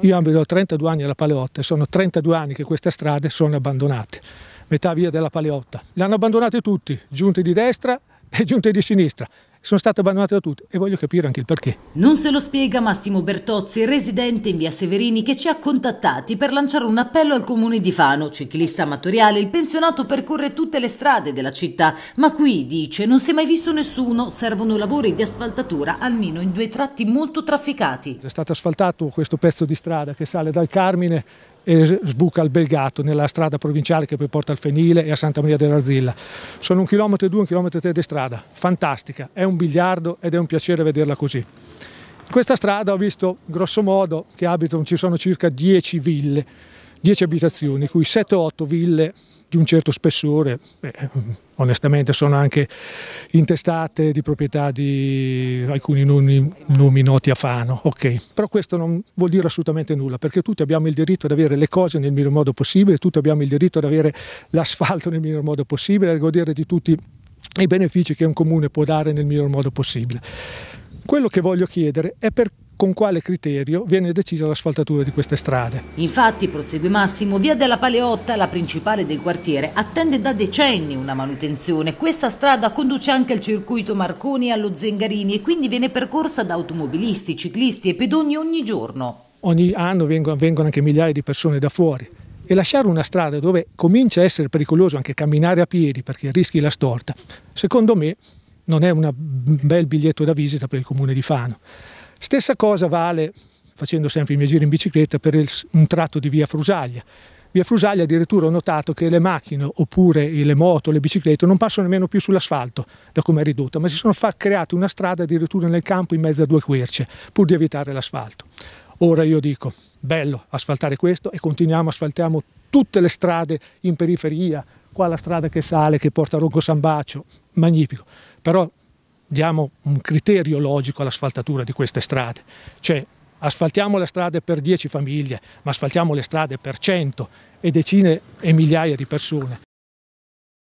Io abito da 32 anni alla Paleotta e sono 32 anni che queste strade sono abbandonate, metà via della Paleotta. Le hanno abbandonate tutti, giunte di destra e giunte di sinistra sono state abbandonate da tutti e voglio capire anche il perché. Non se lo spiega Massimo Bertozzi, residente in via Severini, che ci ha contattati per lanciare un appello al comune di Fano. Ciclista amatoriale, il pensionato percorre tutte le strade della città, ma qui, dice, non si è mai visto nessuno. Servono lavori di asfaltatura almeno in due tratti molto trafficati. È stato asfaltato questo pezzo di strada che sale dal Carmine e sbuca al Belgato nella strada provinciale che poi porta al Fenile e a Santa Maria dell'Arzilla. Sono un chilometro e due, un chilometro e tre di strada, fantastica, è un un biliardo ed è un piacere vederla così. In questa strada ho visto grosso modo che abitano, ci sono circa 10 ville, 10 abitazioni, cui 7-8 ville di un certo spessore, beh, onestamente sono anche intestate di proprietà di alcuni nomi, nomi, noti a Fano, ok. Però questo non vuol dire assolutamente nulla, perché tutti abbiamo il diritto ad avere le cose nel miglior modo possibile, tutti abbiamo il diritto ad avere l'asfalto nel miglior modo possibile, a godere di tutti i benefici che un comune può dare nel miglior modo possibile. Quello che voglio chiedere è per con quale criterio viene decisa l'asfaltatura di queste strade. Infatti, prosegue Massimo, via della Paleotta, la principale del quartiere, attende da decenni una manutenzione. Questa strada conduce anche al circuito Marconi e allo Zengarini e quindi viene percorsa da automobilisti, ciclisti e pedoni ogni giorno. Ogni anno vengono, vengono anche migliaia di persone da fuori e lasciare una strada dove comincia a essere pericoloso anche camminare a piedi perché rischi la storta, secondo me non è un bel biglietto da visita per il comune di Fano. Stessa cosa vale, facendo sempre i miei giri in bicicletta, per il, un tratto di via Frusaglia. Via Frusaglia addirittura ho notato che le macchine oppure le moto, le biciclette non passano nemmeno più sull'asfalto da come è ridotta, ma si sono create una strada addirittura nel campo in mezzo a due querce pur di evitare l'asfalto. Ora io dico, bello asfaltare questo e continuiamo, asfaltiamo tutte le strade in periferia, qua la strada che sale, che porta a Rocco San Bacio, magnifico, però diamo un criterio logico all'asfaltatura di queste strade, cioè asfaltiamo le strade per 10 famiglie, ma asfaltiamo le strade per 100 e decine e migliaia di persone